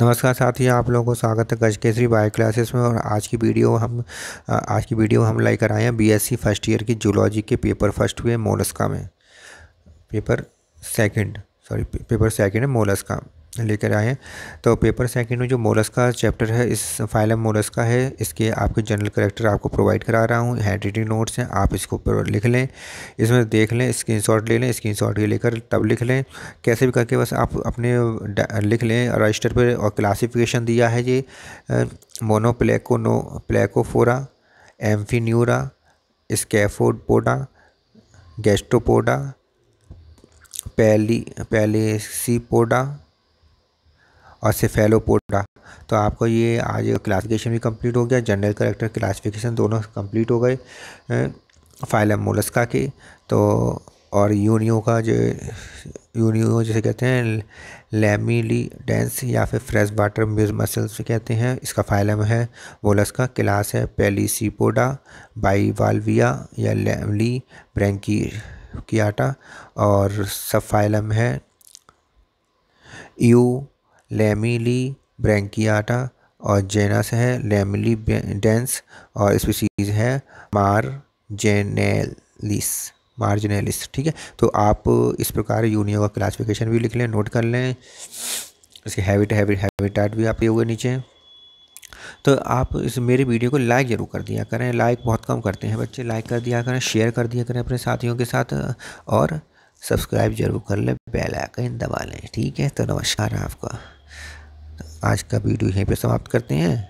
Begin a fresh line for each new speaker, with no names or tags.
नमस्कार साथियों आप लोगों को स्वागत है गज केसरी बायो क्लासेस में और आज की वीडियो हम आज की वीडियो हम लेकर आए हैं बीएससी फर्स्ट ईयर की जूलॉजी के पेपर फर्स्ट हुए मोलस्का में paper second sorry paper second है मोलस्का लेकर आए तो पेपर सेकंड में जो मोलस का चैप्टर है इस फाइलम मोलस का है इसके आपके जनरल करेक्टर आपको प्रोवाइड करा रहा हूँ हैंड रिटिंग नोट्स हैं आप इसको ऊपर लिख लें इसमें देख लें शॉट ले लें स्क्रीन शॉट लेकर तब लिख लें कैसे भी करके बस आप अपने लिख लें रजिस्टर पर और क्लासीफिकेशन दिया है ये प्लेको नो प्लेकोफोरा एम्फीन्यूरा पोडा गैस्ट्रोपोडा पैली पैलेसीपोडा और सेफेलोपोडा तो आपको ये आज क्लासिफिकेशन भी कंप्लीट हो गया जनरल करेक्टर क्लासिफिकेशन दोनों कंप्लीट हो गए फाइलम मोलस्का के तो और यूनियो का जो यूनियो जैसे कहते हैं लेमिली डेंस या फिर फ्रेश वाटर म्यूज मसल्स कहते हैं इसका फाइलम है मोलस्का क्लास है पेलीसीपोडा बाईवाल्विया या लेमली की कियाटा और सब फाइलम है यू लेमिली ब्रेंकियाटा और जेनस है लेमिली डेंस और स्पीसीज है मार मार्जिनेलिस ठीक है तो आप इस प्रकार यूनियो का क्लासिफिकेशन भी लिख लें नोट कर लें इसके हैबिट हैबिट हैबिटाट भी आप ये हुए नीचे तो आप इस मेरे वीडियो को लाइक ज़रूर कर दिया करें लाइक बहुत कम करते हैं बच्चे लाइक कर दिया करें शेयर कर दिया करें अपने साथियों के साथ और सब्सक्राइब जरूर कर लें बेल आइकन दबा लें ठीक है तो नमस्कार आपका आज का वीडियो यहीं पे समाप्त करते हैं